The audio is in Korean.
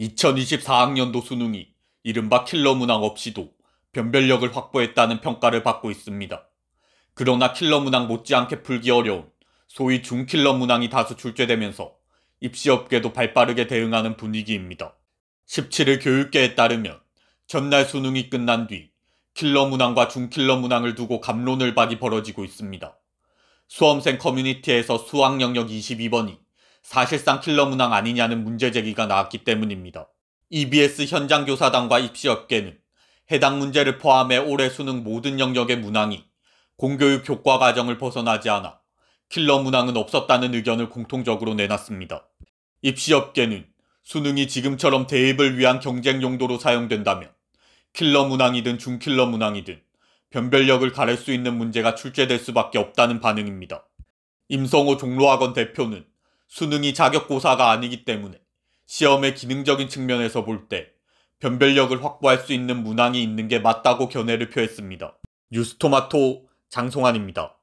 2024학년도 수능이 이른바 킬러 문항 없이도 변별력을 확보했다는 평가를 받고 있습니다. 그러나 킬러 문항 못지않게 풀기 어려운 소위 중킬러 문항이 다수 출제되면서 입시업계도 발빠르게 대응하는 분위기입니다. 17일 교육계에 따르면 전날 수능이 끝난 뒤 킬러 문항과 중킬러 문항을 두고 감론을 박이 벌어지고 있습니다. 수험생 커뮤니티에서 수학 영역 22번이 사실상 킬러 문항 아니냐는 문제 제기가 나왔기 때문입니다. EBS 현장 교사단과 입시업계는 해당 문제를 포함해 올해 수능 모든 영역의 문항이 공교육 교과 과정을 벗어나지 않아 킬러 문항은 없었다는 의견을 공통적으로 내놨습니다. 입시업계는 수능이 지금처럼 대입을 위한 경쟁 용도로 사용된다면 킬러 문항이든 중킬러 문항이든 변별력을 가릴 수 있는 문제가 출제될 수밖에 없다는 반응입니다. 임성호 종로학원 대표는 수능이 자격고사가 아니기 때문에 시험의 기능적인 측면에서 볼 때 변별력을 확보할 수 있는 문항이 있는 게 맞다고 견해를 표했습니다. 뉴스토마토 장송환입니다.